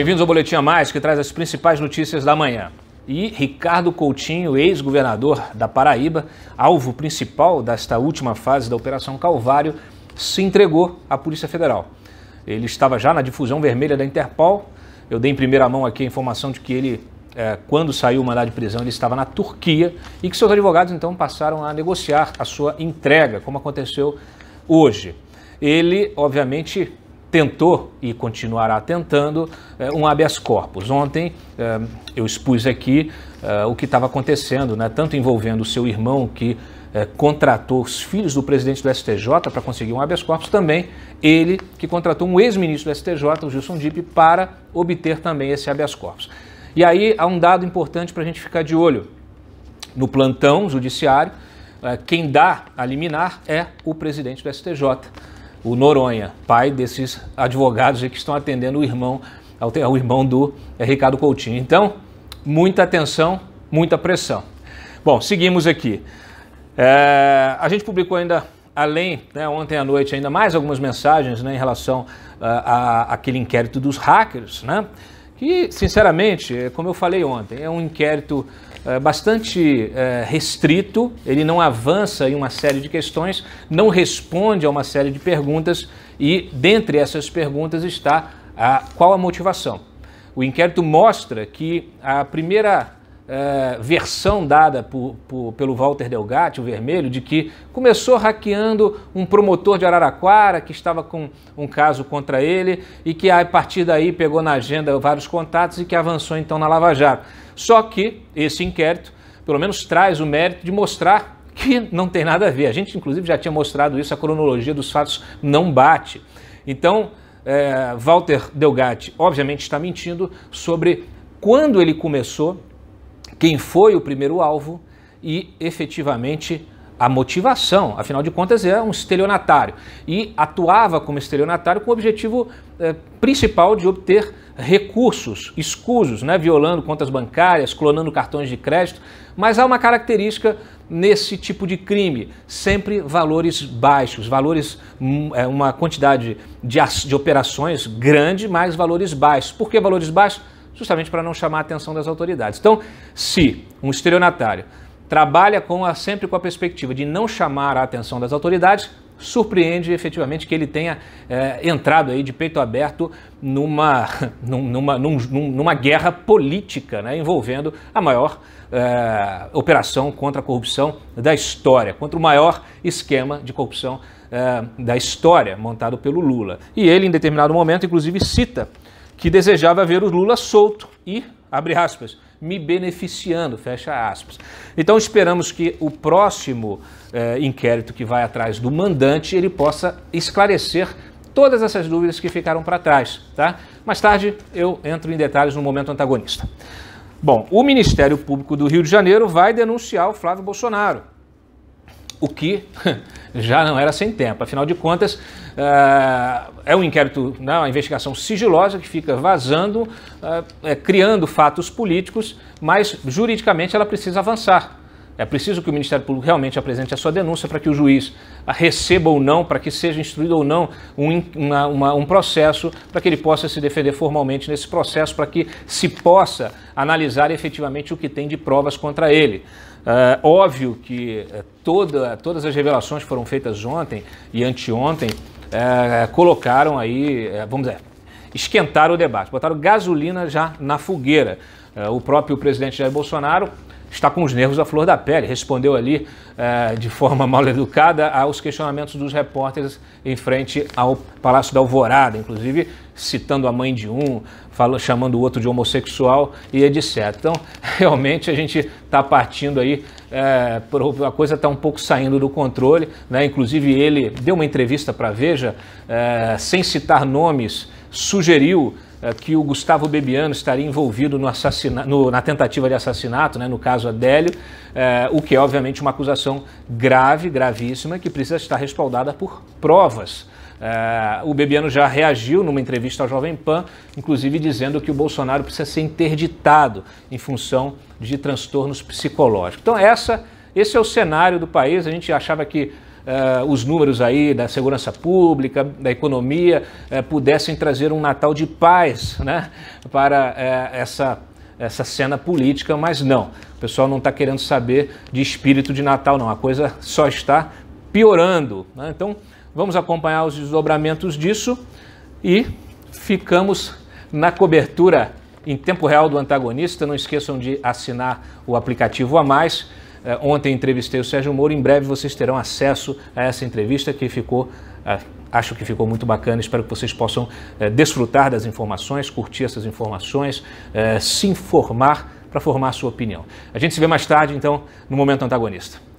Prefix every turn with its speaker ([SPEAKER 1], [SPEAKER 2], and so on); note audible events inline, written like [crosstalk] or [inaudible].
[SPEAKER 1] Bem-vindos ao Boletim a Mais, que traz as principais notícias da manhã. E Ricardo Coutinho, ex-governador da Paraíba, alvo principal desta última fase da Operação Calvário, se entregou à Polícia Federal. Ele estava já na difusão vermelha da Interpol. Eu dei em primeira mão aqui a informação de que ele, é, quando saiu o mandado de prisão, ele estava na Turquia e que seus advogados então passaram a negociar a sua entrega, como aconteceu hoje. Ele, obviamente, tentou e continuará tentando eh, um habeas corpus. Ontem eh, eu expus aqui eh, o que estava acontecendo, né, tanto envolvendo o seu irmão que contratou os filhos do presidente do STJ para conseguir um habeas corpus, também ele que contratou um ex-ministro do STJ, o Gilson Dipp, para obter também esse habeas corpus. E aí há um dado importante para a gente ficar de olho. No plantão judiciário, quem dá a liminar é o presidente do STJ o Noronha, pai desses advogados que estão atendendo o irmão, o irmão do eh, Ricardo Coutinho. Então, muita atenção, muita pressão. Bom, seguimos aqui. É, a gente publicou ainda, além, né, ontem à noite, ainda mais algumas mensagens né, em relação àquele eh, inquérito dos hackers, né? Que, sinceramente, como eu falei ontem, é um inquérito é, bastante é, restrito, ele não avança em uma série de questões, não responde a uma série de perguntas e, dentre essas perguntas, está a, qual a motivação. O inquérito mostra que a primeira é, versão dada por, por, pelo Walter Delgatti, o vermelho, de que começou hackeando um promotor de Araraquara que estava com um caso contra ele e que a partir daí pegou na agenda vários contatos e que avançou então na Lava Jato. Só que esse inquérito, pelo menos, traz o mérito de mostrar que não tem nada a ver. A gente, inclusive, já tinha mostrado isso, a cronologia dos fatos não bate. Então, é, Walter Delgatti, obviamente, está mentindo sobre quando ele começou quem foi o primeiro alvo e efetivamente a motivação, afinal de contas é um estelionatário e atuava como estelionatário com o objetivo eh, principal de obter recursos escusos, né, violando contas bancárias, clonando cartões de crédito, mas há uma característica nesse tipo de crime, sempre valores baixos, valores hum, eh, uma quantidade de, de operações grande, mas valores baixos. Por que valores baixos? justamente para não chamar a atenção das autoridades. Então, se um estelionatário trabalha com a, sempre com a perspectiva de não chamar a atenção das autoridades, surpreende efetivamente que ele tenha é, entrado aí de peito aberto numa, [laughs] numa, numa, guerra política né, envolvendo a maior é, operação contra a corrupção da história, contra o maior esquema de corrupção é, da história montado pelo Lula. E ele, em determinado momento, inclusive cita que desejava ver o Lula solto e, abre aspas, me beneficiando, fecha aspas. Então esperamos que o próximo eh, inquérito que vai atrás do mandante ele possa esclarecer todas essas dúvidas que ficaram para trás, tá? Mais tarde eu entro em detalhes no momento antagonista. Bom, o Ministério Público do Rio de Janeiro vai denunciar o Flávio Bolsonaro o que [laughs] já não era sem tempo. Afinal de contas, ah, é um inquérito, né, uma investigação sigilosa que fica vazando, ah, é, criando fatos políticos, mas juridicamente ela precisa avançar. É preciso que o Ministério Público realmente apresente a sua denúncia para que o juiz receba ou não, para que seja instruído ou não um, uma, uma, um processo, para que ele possa se defender formalmente nesse processo, para que se possa analisar efetivamente o que tem de provas contra ele. Uh, óbvio que é, toda, todas as revelações foram feitas ontem e anteontem uh, colocaram aí, uh, vamos dizer, esquentaram o debate, botaram gasolina já na fogueira. o próprio presidente Jair Bolsonaro está com os nervos à flor da pele. Respondeu ali eh, de forma [laughs] mal educada aos questionamentos dos repórteres em frente ao Palácio da Alvorada, inclusive citando a mãe de um, falou, chamando o outro de homossexual e etc. Então, [laughs] realmente a gente está partindo aí, eh, a coisa está um pouco saindo do controle. Né? Inclusive, ele deu uma entrevista para a Veja, eh, sem citar nomes, sugeriu é, que o Gustavo Bebiano estaria envolvido no no, na tentativa de assassinato, né, no caso Adélio, é, o que é obviamente uma acusação grave, gravíssima, que precisa estar respaldada por provas. É, o Bebiano já reagiu numa entrevista ao Jovem Pan, inclusive dizendo que o Bolsonaro precisa ser interditado em função de transtornos psicológicos. Então, essa, esse é o cenário do país. A gente achava que uh, os números aí da segurança pública, da economia, uh, pudessem trazer um Natal de paz né, para uh, essa, essa cena política, mas não. O pessoal não está querendo saber de espírito de Natal, não. A coisa só está piorando. Né? Então, vamos acompanhar os desdobramentos disso e ficamos na cobertura em tempo real do antagonista. Não esqueçam de assinar o aplicativo a mais eh, ontem entrevistei o Sérgio Moro, em breve vocês terão acesso a essa entrevista que ficou eh, acho que ficou muito bacana. Espero que vocês possam eh, desfrutar das informações, curtir essas informações, se informar para formar a sua opinião. A gente se vê mais tarde, então, no Momento Antagonista.